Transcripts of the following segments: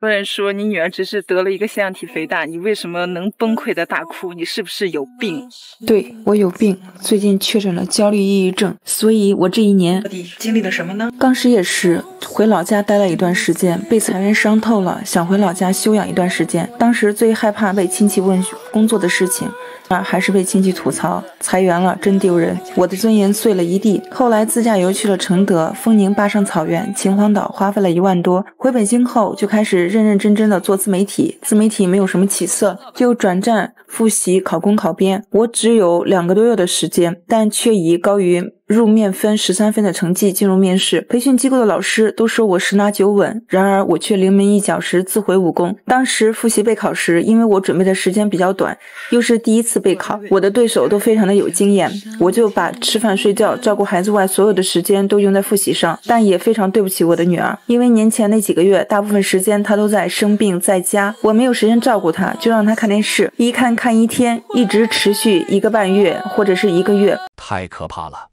夫人说你女儿只是得了一个腺样体肥大，你为什么能崩溃的大哭？你是不是有病？对我有病，最近确诊了焦虑抑郁症，所以我这一年到底经历了什么呢？当时也是回老家待了一段时间，被裁员伤透了，想回老家休养一段时间。当时最害怕被亲戚问工作的事情，啊，还是被亲戚吐槽裁员了真丢人，我的尊严碎了一地。后来自驾游去了承德、丰宁坝上草原、秦皇岛，花费了一万多。回北京后就开始。认认真真的做自媒体，自媒体没有什么起色，就转战复习考公考编。我只有两个多月的时间，但却已高于。入面分十三分的成绩进入面试，培训机构的老师都说我十拿九稳，然而我却临门一脚时自毁武功。当时复习备考时，因为我准备的时间比较短，又是第一次备考，我的对手都非常的有经验，我就把吃饭、睡觉、照顾孩子外所有的时间都用在复习上，但也非常对不起我的女儿，因为年前那几个月，大部分时间她都在生病在家，我没有时间照顾她，就让她看电视，一看看一天，一直持续一个半月或者是一个月，太可怕了。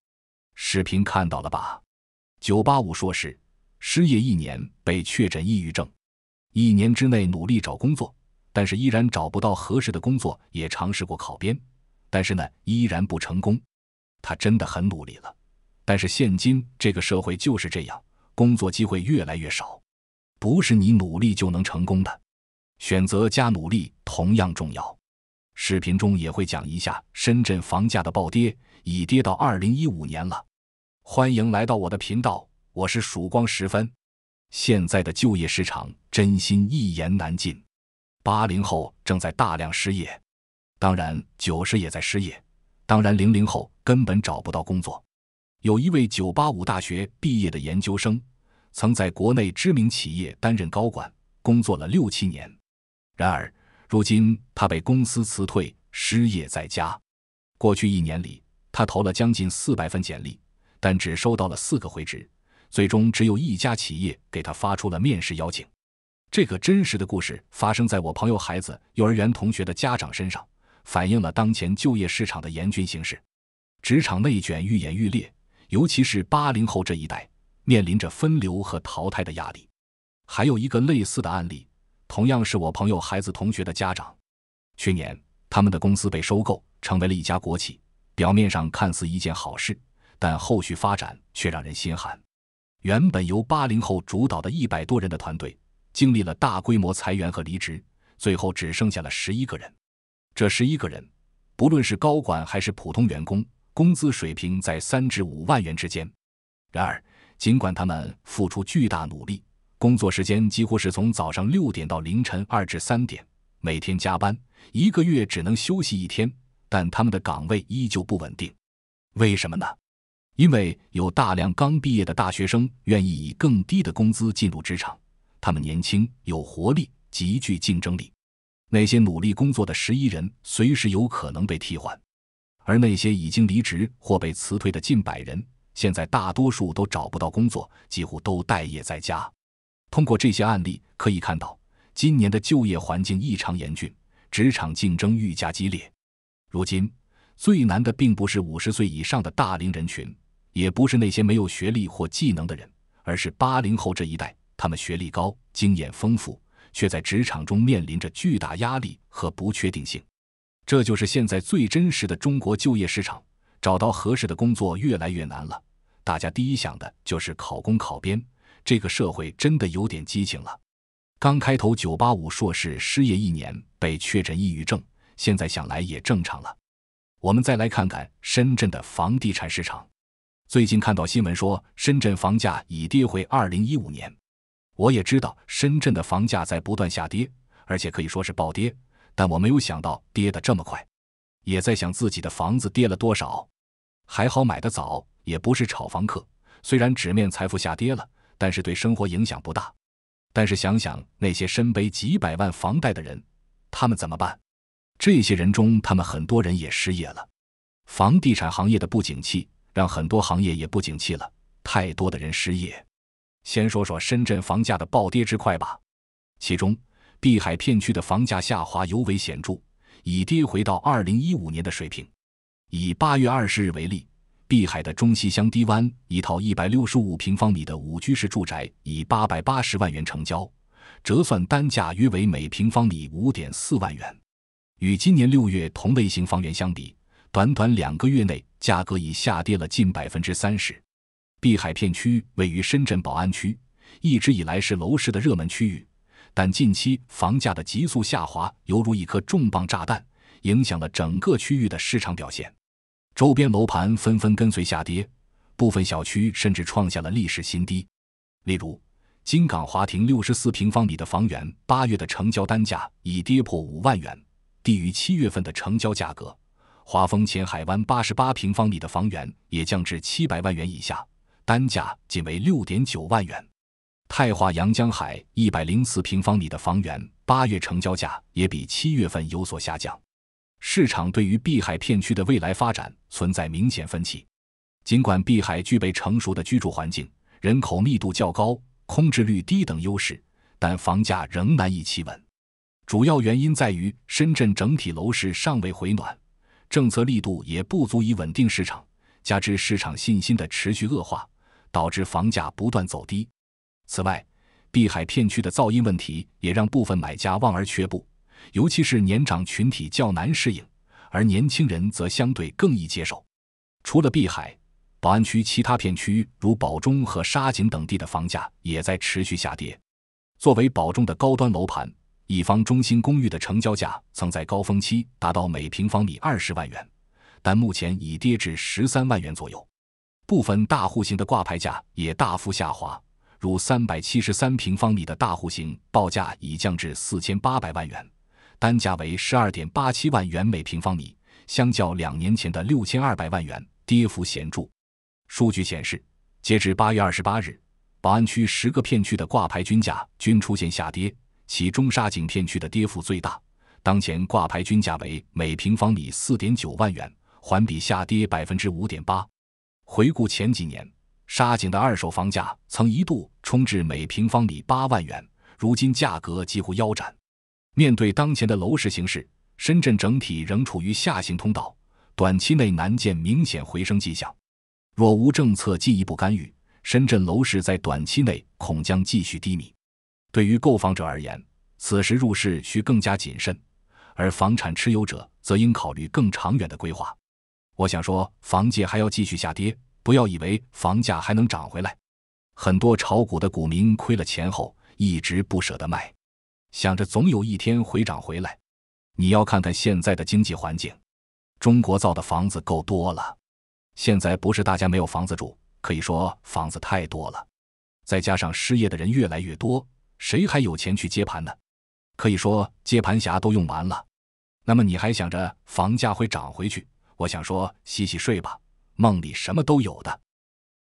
视频看到了吧？985硕士，失业一年，被确诊抑郁症，一年之内努力找工作，但是依然找不到合适的工作，也尝试过考编，但是呢依然不成功。他真的很努力了，但是现今这个社会就是这样，工作机会越来越少，不是你努力就能成功的，选择加努力同样重要。视频中也会讲一下深圳房价的暴跌，已跌到2015年了。欢迎来到我的频道，我是曙光十分。现在的就业市场真心一言难尽，八零后正在大量失业，当然九十也在失业，当然零零后根本找不到工作。有一位九八五大学毕业的研究生，曾在国内知名企业担任高管，工作了六七年，然而如今他被公司辞退，失业在家。过去一年里，他投了将近四百份简历。但只收到了四个回执，最终只有一家企业给他发出了面试邀请。这个真实的故事发生在我朋友孩子幼儿园同学的家长身上，反映了当前就业市场的严峻形势，职场内卷愈演愈烈，尤其是八零后这一代面临着分流和淘汰的压力。还有一个类似的案例，同样是我朋友孩子同学的家长，去年他们的公司被收购，成为了一家国企，表面上看似一件好事。但后续发展却让人心寒。原本由八零后主导的一百多人的团队，经历了大规模裁员和离职，最后只剩下了十一个人。这十一个人，不论是高管还是普通员工，工资水平在三至五万元之间。然而，尽管他们付出巨大努力，工作时间几乎是从早上六点到凌晨二至三点，每天加班，一个月只能休息一天，但他们的岗位依旧不稳定。为什么呢？因为有大量刚毕业的大学生愿意以更低的工资进入职场，他们年轻有活力，极具竞争力。那些努力工作的十一人随时有可能被替换，而那些已经离职或被辞退的近百人，现在大多数都找不到工作，几乎都待业在家。通过这些案例可以看到，今年的就业环境异常严峻，职场竞争愈加激烈。如今最难的并不是五十岁以上的大龄人群。也不是那些没有学历或技能的人，而是八零后这一代，他们学历高、经验丰富，却在职场中面临着巨大压力和不确定性。这就是现在最真实的中国就业市场，找到合适的工作越来越难了。大家第一想的就是考公考编，这个社会真的有点激情了。刚开头九八五硕士失业一年被确诊抑郁症，现在想来也正常了。我们再来看看深圳的房地产市场。最近看到新闻说，深圳房价已跌回2015年。我也知道深圳的房价在不断下跌，而且可以说是暴跌。但我没有想到跌得这么快，也在想自己的房子跌了多少。还好买的早，也不是炒房客。虽然纸面财富下跌了，但是对生活影响不大。但是想想那些身背几百万房贷的人，他们怎么办？这些人中，他们很多人也失业了。房地产行业的不景气。让很多行业也不景气了，太多的人失业。先说说深圳房价的暴跌之快吧，其中，碧海片区的房价下滑尤为显著，已跌回到二零一五年的水平。以八月二十日为例，碧海的中西乡堤湾一套一百六十五平方米的五居室住宅，以八百八十万元成交，折算单价约为每平方米五点四万元，与今年六月同类型房源相比。短短两个月内，价格已下跌了近百分之三十。碧海片区位于深圳宝安区，一直以来是楼市的热门区域，但近期房价的急速下滑犹如一颗重磅炸弹，影响了整个区域的市场表现。周边楼盘纷纷跟随下跌，部分小区甚至创下了历史新低。例如，金港华庭六十四平方米的房源，八月的成交单价已跌破五万元，低于七月份的成交价格。华丰前海湾八十八平方米的房源也降至七百万元以下，单价仅为六点九万元。太华洋江海一百零四平方米的房源，八月成交价也比七月份有所下降。市场对于碧海片区的未来发展存在明显分歧。尽管碧海具备成熟的居住环境、人口密度较高、空置率低等优势，但房价仍难以企稳。主要原因在于深圳整体楼市尚未回暖。政策力度也不足以稳定市场，加之市场信心的持续恶化，导致房价不断走低。此外，碧海片区的噪音问题也让部分买家望而却步，尤其是年长群体较难适应，而年轻人则相对更易接受。除了碧海，宝安区其他片区如宝中和沙井等地的房价也在持续下跌。作为宝中的高端楼盘。一方中心公寓的成交价曾在高峰期达到每平方米二十万元，但目前已跌至十三万元左右。部分大户型的挂牌价也大幅下滑，如三百七十三平方米的大户型报价已降至四千八百万元，单价为十二点八七万元每平方米，相较两年前的六千二百万元，跌幅显著。数据显示，截至八月二十八日，宝安区十个片区的挂牌均价均出现下跌。其中沙井片区的跌幅最大，当前挂牌均价为每平方米四点九万元，环比下跌百分之五点八。回顾前几年，沙井的二手房价曾一度冲至每平方米八万元，如今价格几乎腰斩。面对当前的楼市形势，深圳整体仍处于下行通道，短期内难见明显回升迹象。若无政策进一步干预，深圳楼市在短期内恐将继续低迷。对于购房者而言，此时入市需更加谨慎，而房产持有者则应考虑更长远的规划。我想说，房界还要继续下跌，不要以为房价还能涨回来。很多炒股的股民亏了钱后，一直不舍得卖，想着总有一天回涨回来。你要看看现在的经济环境，中国造的房子够多了，现在不是大家没有房子住，可以说房子太多了。再加上失业的人越来越多。谁还有钱去接盘呢？可以说接盘侠都用完了。那么你还想着房价会涨回去？我想说，洗洗睡吧，梦里什么都有的。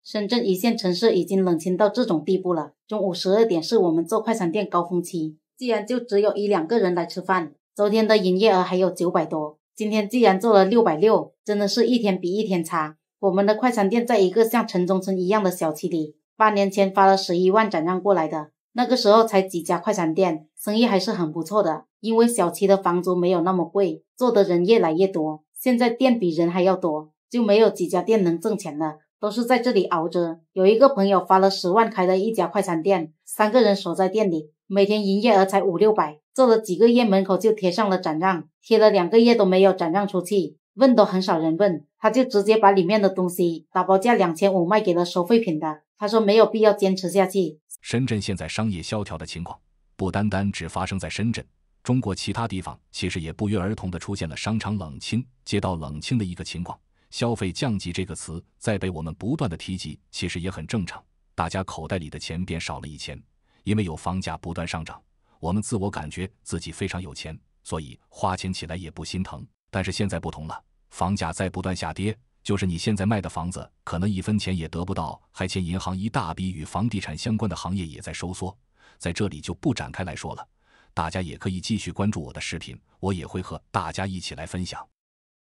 深圳一线城市已经冷清到这种地步了。中午十二点是我们做快餐店高峰期，既然就只有一两个人来吃饭。昨天的营业额还有九百多，今天既然做了六百六，真的是一天比一天差。我们的快餐店在一个像城中村一样的小区里，八年前发了十一万转让过来的。那个时候才几家快餐店，生意还是很不错的，因为小区的房租没有那么贵，做的人越来越多，现在店比人还要多，就没有几家店能挣钱了，都是在这里熬着。有一个朋友花了十万开了一家快餐店，三个人守在店里，每天营业额才五六百，做了几个月，门口就贴上了转让，贴了两个月都没有转让出去，问都很少人问，他就直接把里面的东西打包价两千五卖给了收废品的，他说没有必要坚持下去。深圳现在商业萧条的情况，不单单只发生在深圳，中国其他地方其实也不约而同的出现了商场冷清、街道冷清的一个情况。消费降级这个词在被我们不断的提及，其实也很正常。大家口袋里的钱变少了一千，因为有房价不断上涨，我们自我感觉自己非常有钱，所以花钱起来也不心疼。但是现在不同了，房价在不断下跌。就是你现在卖的房子，可能一分钱也得不到，还欠银行一大笔。与房地产相关的行业也在收缩，在这里就不展开来说了，大家也可以继续关注我的视频，我也会和大家一起来分享。